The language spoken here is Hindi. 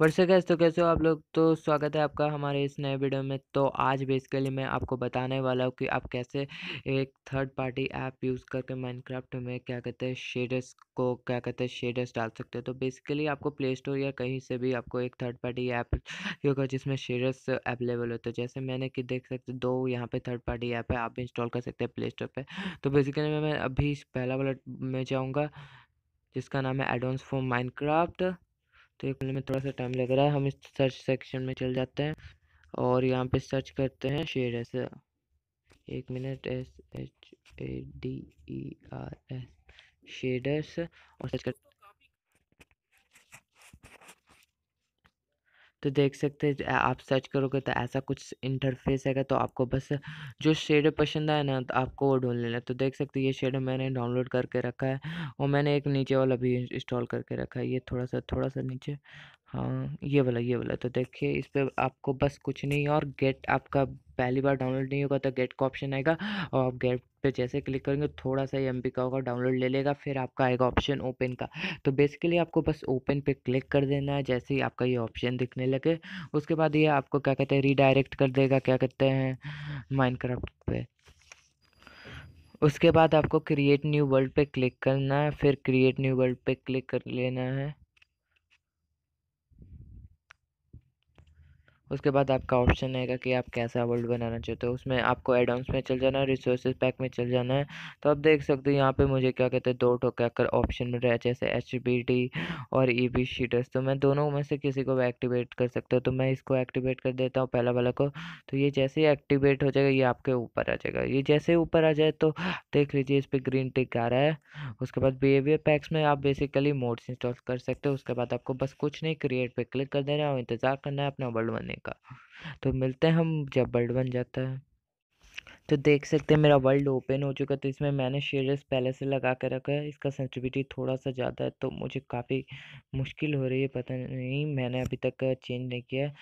वर्षा गैस तो कैसे हो आप लोग तो स्वागत है आपका हमारे इस नए वीडियो में तो आज बेसिकली मैं आपको बताने वाला हूँ कि आप कैसे एक थर्ड पार्टी ऐप यूज़ करके माइनक्राफ्ट में क्या कहते हैं शेडर्स को क्या कहते हैं शेडर्स डाल सकते हो तो बेसिकली आपको प्ले स्टोर या कहीं से भी आपको एक थर्ड पार्टी ऐप होगा जिसमें शेडर्स अवेलेबल होते हैं जैसे मैंने कि देख सकते दो यहाँ पर थर्ड पार्टी ऐप है आप भी इंस्टॉल कर सकते हैं प्ले स्टोर पर तो बेसिकली मैं अभी पहला वाला में जाऊँगा जिसका नाम है एडवांस फॉर माइनक्राफ्ट तो ये खुलने में थोड़ा सा टाइम लग रहा है हम इस सर्च सेक्शन में चल जाते हैं और यहाँ पे सर्च करते हैं शेर एस एक minute S H A D E R S shaders और सर्च करते तो देख सकते हैं आप सर्च करोगे तो ऐसा कुछ इंटरफेस है तो आपको बस जो शेड पसंद आए ना तो आपको वो ढूंढ लेना तो देख सकते ये शेड मैंने डाउनलोड करके रखा है और मैंने एक नीचे वाला भी इंस्टॉल करके रखा है ये थोड़ा सा थोड़ा सा नीचे हाँ ये वाला ये वाला तो देखिए इस पर आपको बस कुछ नहीं और गेट आपका पहली बार डाउनलोड नहीं होगा तो गेट का ऑप्शन आएगा और आप गेट पे जैसे क्लिक करेंगे तो थोड़ा सा ही एम का होगा डाउनलोड ले लेगा फिर आपका आएगा ऑप्शन ओपन का तो बेसिकली आपको बस ओपन पे क्लिक कर देना है जैसे ही आपका ये ऑप्शन दिखने लगे उसके बाद ये आपको क्या कहते हैं रीडायरेक्ट कर देगा क्या कहते हैं माइनक्राफ्ट पे उसके बाद आपको क्रिएट न्यू वर्ल्ड पे क्लिक करना है फिर क्रिएट न्यू वर्ल्ड पे क्लिक कर लेना है उसके बाद आपका ऑप्शन रहेगा कि आप कैसा वर्ल्ड बनाना चाहते हो उसमें आपको एडवांस में चल जाना है रिसोर्सेज पैक में चल जाना है तो आप देख सकते हो यहाँ पे मुझे क्या कहते हैं दो टोक ऑप्शन मिल रहा है जैसे एच बी डी और ई बी शीटर्स तो मैं दोनों में से किसी को भी एक्टिवेट कर सकता हूँ तो मैं इसको एक्टिवेट कर देता हूँ पहला वाला को तो ये जैसे ही एक्टिवेट हो जाएगा ये आपके ऊपर आ जाएगा ये जैसे ही ऊपर आ जाए तो देख लीजिए इस पर ग्रीन टिक आ रहा है उसके बाद बिहेवियर पैक्स में आप बेसिकली मोड्स इंस्टॉल कर सकते हो उसके बाद आपको बस कुछ नहीं क्रिएट पर क्लिक कर देना है और इंतज़ार करना है अपना वर्ल्ड बनने का तो मिलते हैं हम जब वर्ल्ड बन जाता है तो देख सकते हैं मेरा वर्ल्ड ओपन हो चुका तो इसमें मैंने शेयर्स पहले से लगा कर रखा है इसका सेंसिटिविटी थोड़ा सा ज़्यादा है तो मुझे काफ़ी मुश्किल हो रही है पता नहीं मैंने अभी तक चेंज नहीं किया